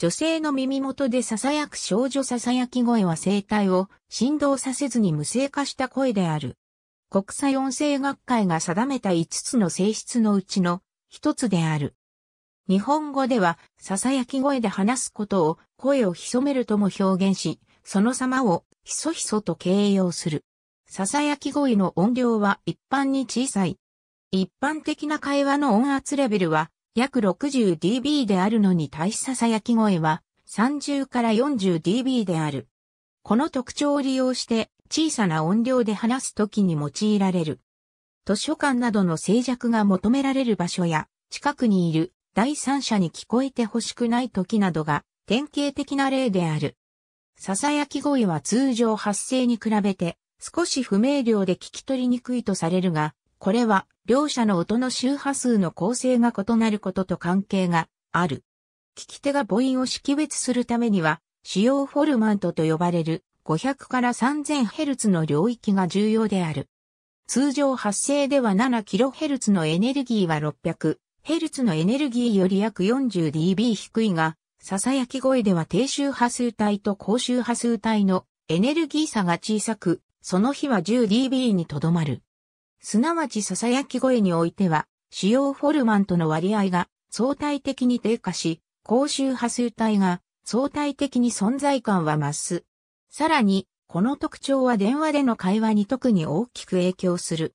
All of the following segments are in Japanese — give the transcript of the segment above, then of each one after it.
女性の耳元で囁く少女囁き声は声帯を振動させずに無声化した声である。国際音声学会が定めた5つの性質のうちの1つである。日本語では囁き声で話すことを声を潜めるとも表現し、その様をひそひそと形容する。囁き声の音量は一般に小さい。一般的な会話の音圧レベルは約 60dB であるのに対し囁き声は30から 40dB である。この特徴を利用して小さな音量で話すときに用いられる。図書館などの静寂が求められる場所や近くにいる第三者に聞こえてほしくない時などが典型的な例である。囁き声は通常発声に比べて少し不明瞭で聞き取りにくいとされるが、これは、両者の音の周波数の構成が異なることと関係がある。聞き手が母音を識別するためには、使用フォルマントと呼ばれる500から 3000Hz の領域が重要である。通常発生では 7kHz のエネルギーは 600Hz のエネルギーより約 40dB 低いが、囁き声では低周波数帯と高周波数帯のエネルギー差が小さく、その日は 10dB にとどまる。すなわち囁き声においては、主要フォルマントの割合が相対的に低下し、高周波数帯が相対的に存在感は増す。さらに、この特徴は電話での会話に特に大きく影響する。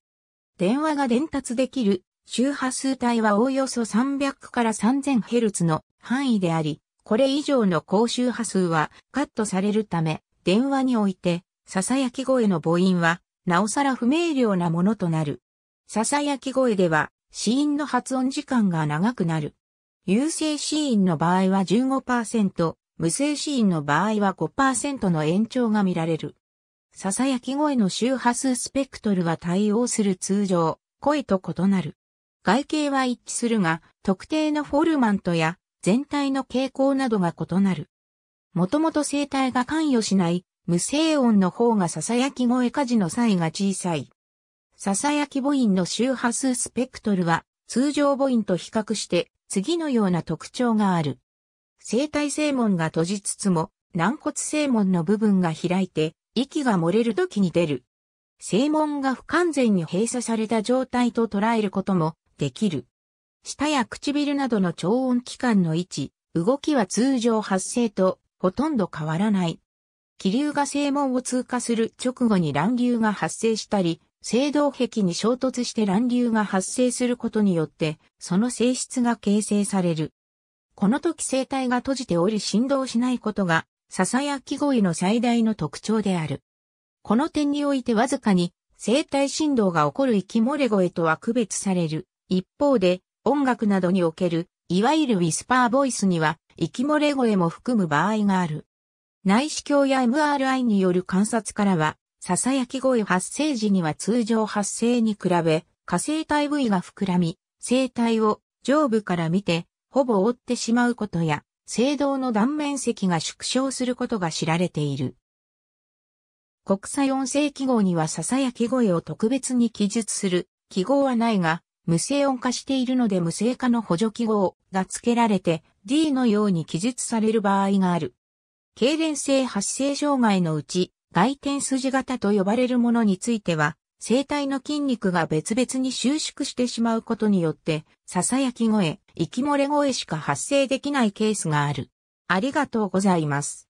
電話が伝達できる周波数帯はおおよそ300から 3000Hz の範囲であり、これ以上の高周波数はカットされるため、電話において、囁き声の母音はなおさら不明瞭なものとなる。囁き声では、死因の発音時間が長くなる。有性死因の場合は15%、無性死因の場合は5%の延長が見られる。囁き声の周波数スペクトルは対応する通常、声と異なる。外形は一致するが、特定のフォルマントや全体の傾向などが異なる。もともと声帯が関与しない無声音の方が囁き声火事の際が小さい。囁き母音の周波数スペクトルは通常母音と比較して次のような特徴がある。生体声門が閉じつつも軟骨声門の部分が開いて息が漏れる時に出る。声門が不完全に閉鎖された状態と捉えることもできる。舌や唇などの超音器官の位置、動きは通常発生とほとんど変わらない。気流が正門を通過する直後に乱流が発生したり、青銅壁に衝突して乱流が発生することによって、その性質が形成される。この時生体が閉じており振動しないことが、囁き声の最大の特徴である。この点においてわずかに、生体振動が起こる息漏れ声とは区別される。一方で、音楽などにおける、いわゆるウィスパーボイスには、息漏れ声も含む場合がある。内視鏡や MRI による観察からは、囁き声発生時には通常発生に比べ、下生体部位が膨らみ、生体を上部から見て、ほぼ覆ってしまうことや、聖道の断面積が縮小することが知られている。国際音声記号には囁き声を特別に記述する記号はないが、無声音化しているので無声化の補助記号が付けられて D のように記述される場合がある。痙攣性発生障害のうち、外転筋型と呼ばれるものについては、生体の筋肉が別々に収縮してしまうことによって、囁き声、息漏れ声しか発生できないケースがある。ありがとうございます。